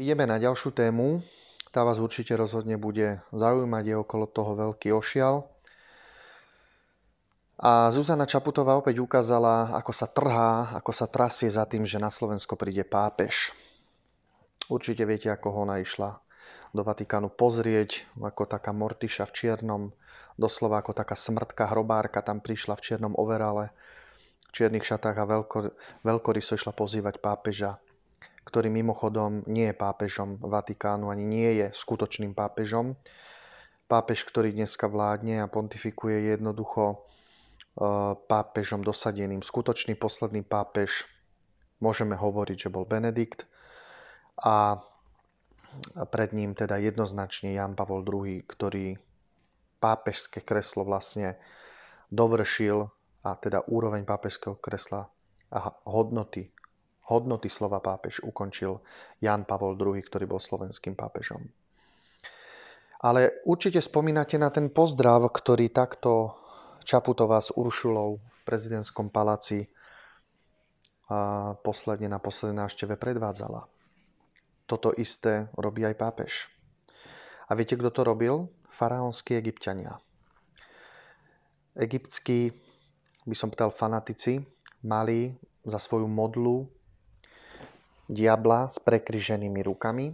Ideme na ďalšiu tému. Tá vás určite rozhodne bude zaujímať, je okolo toho veľký ošial. A Zuzana Čaputová opäť ukázala, ako sa trhá, ako sa trasie za tým, že na Slovensko príde pápež. Určite viete, ako ho ona išla do Vatikánu pozrieť, ako taká mortiša v čiernom, doslova ako taká smrtka hrobárka tam prišla v čiernom overale, v čiernych šatách a veľko, veľkoryso išla pozývať pápeža ktorý mimochodom nie je pápežom Vatikánu ani nie je skutočným pápežom. Pápež, ktorý dneska vládne a pontifikuje, je jednoducho e, pápežom dosadeným. Skutočný posledný pápež, môžeme hovoriť, že bol Benedikt a pred ním teda jednoznačne Jan Pavol II, ktorý pápežské kreslo vlastne dovršil a teda úroveň pápežského kresla a hodnoty hodnoty slova pápež ukončil Jan Pavol II, ktorý bol slovenským pápežom. Ale určite spomínate na ten pozdrav, ktorý takto Čaputová s Uršulou v prezidentskom paláci a posledne na poslednej návšteve predvádzala. Toto isté robí aj pápež. A viete, kto to robil? Faraónsky egyptiania. Egyptskí, by som ptal fanatici mali za svoju modlu diabla s prekryženými rukami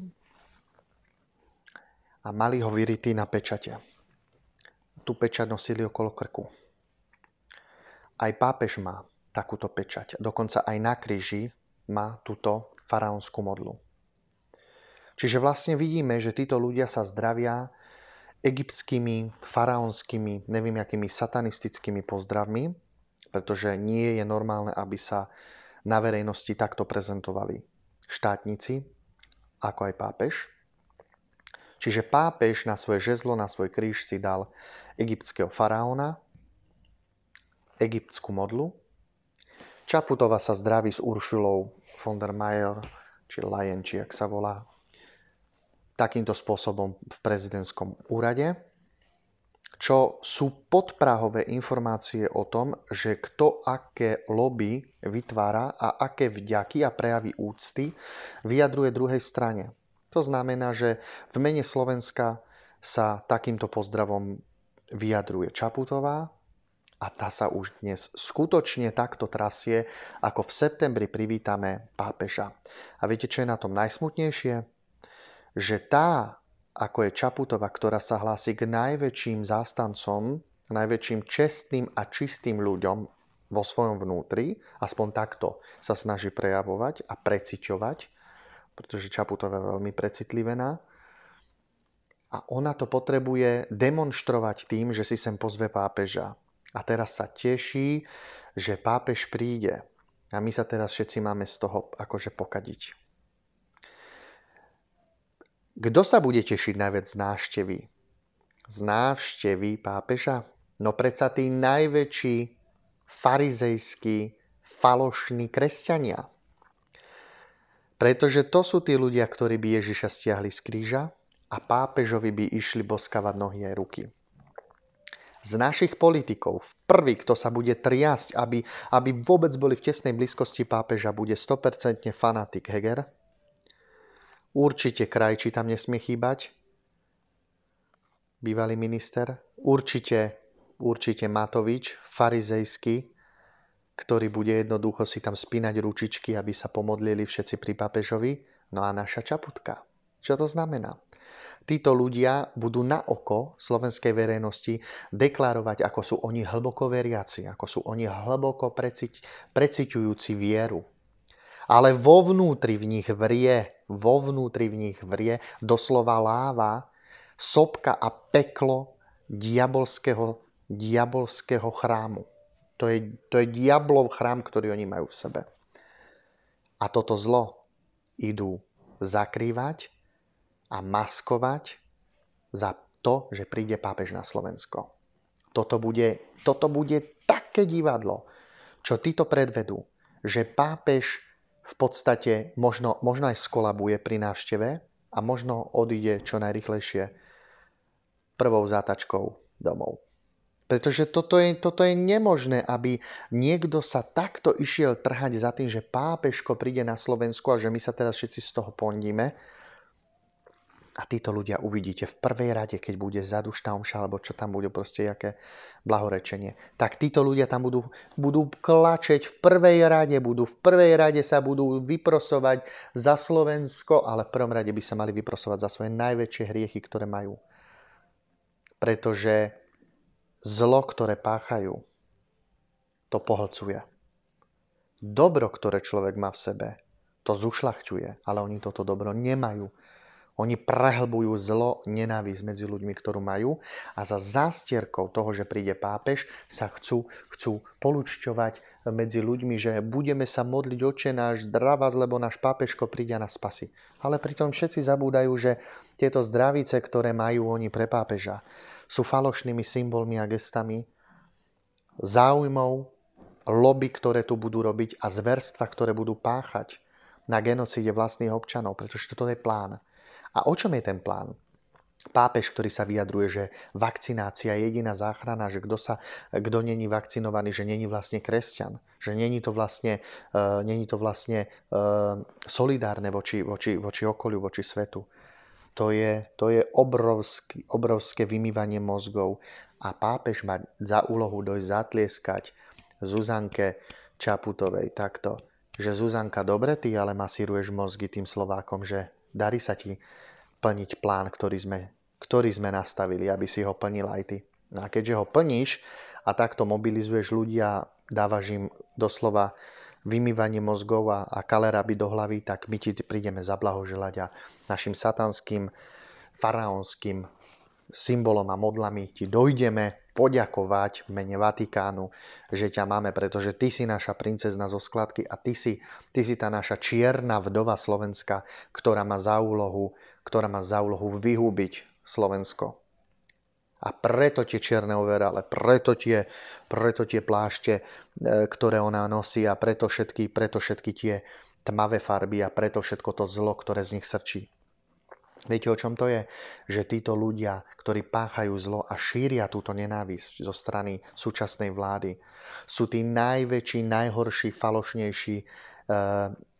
a mali ho vyritý na pečate. Tu pečať nosili okolo krku. Aj pápež má takúto pečať. Dokonca aj na kríži má túto faraónskú modlu. Čiže vlastne vidíme, že títo ľudia sa zdravia egyptskými, faraónskymi, neviem akými satanistickými pozdravmi, pretože nie je normálne, aby sa na verejnosti takto prezentovali štátnici, ako aj pápež. Čiže pápež na svoje žezlo, na svoj kríž si dal egyptského faraóna, egyptskú modlu. Čaputova sa zdraví s Uršulou von der Mayer, či Lajen, či ak sa volá, takýmto spôsobom v prezidentskom úrade čo sú podprahové informácie o tom, že kto aké lobby vytvára a aké vďaky a prejavy úcty vyjadruje druhej strane. To znamená, že v mene Slovenska sa takýmto pozdravom vyjadruje Čaputová a tá sa už dnes skutočne takto trasie, ako v septembri privítame pápeža. A viete, čo je na tom najsmutnejšie? Že tá ako je Čaputova, ktorá sa hlási k najväčším zástancom, najväčším čestným a čistým ľuďom vo svojom vnútri, aspoň takto sa snaží prejavovať a preciťovať, pretože Čaputová je veľmi precitlivená. A ona to potrebuje demonstrovať tým, že si sem pozve pápeža. A teraz sa teší, že pápež príde. A my sa teraz všetci máme z toho akože pokadiť. Kto sa bude tešiť najviac z návštevy? Z návštevy pápeža? No predsa tí najväčší farizejskí falošní kresťania. Pretože to sú tí ľudia, ktorí by Ježiša stiahli z kríža a pápežovi by išli boskavať nohy aj ruky. Z našich politikov prvý, kto sa bude triasť, aby, aby vôbec boli v tesnej blízkosti pápeža, bude 100% fanatik Heger, Určite krajči tam nesmie chýbať, bývalý minister. Určite, určite Matovič, farizejský, ktorý bude jednoducho si tam spínať ručičky, aby sa pomodlili všetci pri papežovi. No a naša čaputka. Čo to znamená? Títo ľudia budú na oko slovenskej verejnosti deklarovať, ako sú oni hlboko veriaci, ako sú oni hlboko preciť, preciťujúci vieru. Ale vo vnútri v nich vrie vo vnútri v nich vrie, doslova láva, sopka a peklo diabolského, diabolského chrámu. To je, to je diablov chrám, ktorý oni majú v sebe. A toto zlo idú zakrývať a maskovať za to, že príde pápež na Slovensko. Toto bude, toto bude také divadlo, čo títo predvedú, že pápež v podstate možno, možno aj skolabuje pri návšteve a možno odíde čo najrychlejšie prvou zátačkou domov. Pretože toto je, toto je nemožné, aby niekto sa takto išiel trhať za tým, že pápežko príde na Slovensku a že my sa teraz všetci z toho pondíme a títo ľudia uvidíte v prvej rade, keď bude zadušná omša, alebo čo tam bude, proste jaké blahorečenie. Tak títo ľudia tam budú, budú klačeť v prvej rade, budú v prvej rade sa budú vyprosovať za Slovensko, ale v prvom rade by sa mali vyprosovať za svoje najväčšie hriechy, ktoré majú. Pretože zlo, ktoré páchajú, to pohlcuje. Dobro, ktoré človek má v sebe, to zušľachťuje, ale oni toto dobro nemajú oni prehlbujú zlo, nenávisť medzi ľuďmi, ktorú majú a za zástierkou toho, že príde pápež, sa chcú, chcú polučťovať medzi ľuďmi, že budeme sa modliť oče náš zdravás, lebo náš pápežko príde a nás spasí. Ale pritom všetci zabúdajú, že tieto zdravice, ktoré majú oni pre pápeža, sú falošnými symbolmi a gestami záujmov, lobby, ktoré tu budú robiť a zverstva, ktoré budú páchať na genocíde vlastných občanov, pretože toto je plán. A o čom je ten plán? pápež, ktorý sa vyjadruje, že vakcinácia je jediná záchrana, že kto, sa, kto není vakcinovaný, že není vlastne kresťan, že není to vlastne, uh, není to vlastne uh, solidárne voči, voči, voči okoliu, voči svetu. To je, to je obrovský, obrovské vymývanie mozgov a pápež má za úlohu dojsť zatlieskať Zuzanke Čaputovej takto, že Zuzanka, dobre, ty ale masíruješ mozgy tým Slovákom, že Darí sa ti plniť plán, ktorý sme, ktorý sme nastavili, aby si ho plnil aj ty. No a keďže ho plníš a takto mobilizuješ ľudia, dávaš im doslova vymývanie mozgov a, a kaleraby do hlavy, tak my ti prídeme zablahoželať a našim satanským, faraónským symbolom a modlami ti dojdeme poďakovať mene Vatikánu, že ťa máme, pretože ty si naša princezna zo skladky a ty si, ty si tá naša čierna vdova Slovenska, ktorá má za úlohu, ktorá má za úlohu vyhubiť Slovensko. A preto tie čierne overale, preto tie, preto tie plášte, e, ktoré ona nosí a preto všetky, preto všetky tie tmavé farby a preto všetko to zlo, ktoré z nich srčí. Viete, o čom to je? Že títo ľudia, ktorí páchajú zlo a šíria túto nenávisť zo strany súčasnej vlády, sú tí najväčší, najhorší, falošnejší e,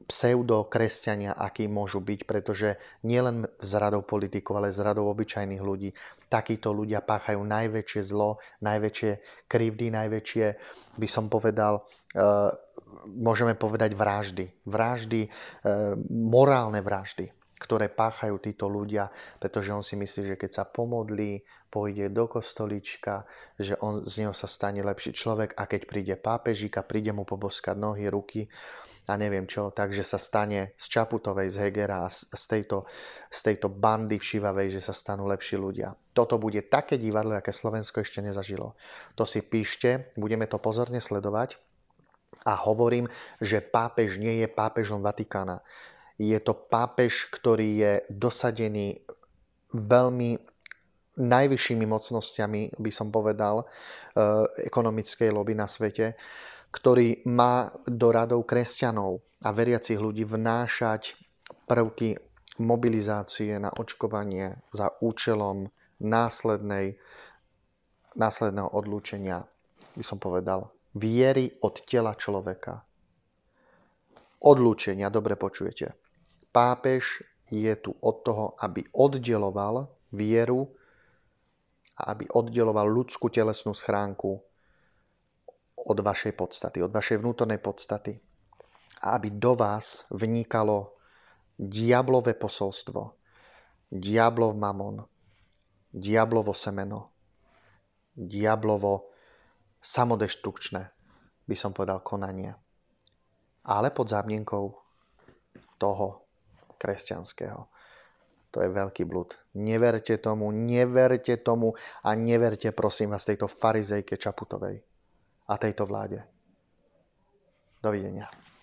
pseudokresťania, akí môžu byť, pretože nielen z radou politikov, ale z radou obyčajných ľudí, takíto ľudia páchajú najväčšie zlo, najväčšie krivdy, najväčšie, by som povedal, e, môžeme povedať vraždy. Vraždy, e, morálne vraždy ktoré páchajú títo ľudia, pretože on si myslí, že keď sa pomodlí, pôjde do kostolička, že on, z neho sa stane lepší človek a keď príde a príde mu poboskať nohy, ruky a neviem čo, takže sa stane z Čaputovej, z Hegera a z tejto, z tejto bandy všivavej, že sa stanú lepší ľudia. Toto bude také divadlo, aké Slovensko ešte nezažilo. To si píšte, budeme to pozorne sledovať a hovorím, že pápež nie je pápežom Vatikána, je to pápež, ktorý je dosadený veľmi najvyššími mocnosťami, by som povedal, eh, ekonomickej lobby na svete, ktorý má do radov kresťanov a veriacich ľudí vnášať prvky mobilizácie na očkovanie za účelom následnej, následného odlúčenia, by som povedal, viery od tela človeka. Odlúčenia, dobre počujete. Pápež je tu od toho, aby oddeloval vieru a aby oddeloval ľudskú telesnú schránku od vašej podstaty, od vašej vnútornej podstaty. A aby do vás vnikalo diablové posolstvo, diablov mamon, diablovo semeno, diablovo samodeštrukčné, by som povedal, konanie. Ale pod zámienkou toho, kresťanského. To je veľký blúd. Neverte tomu, neverte tomu a neverte, prosím vás, tejto farizejke Čaputovej a tejto vláde. Dovidenia.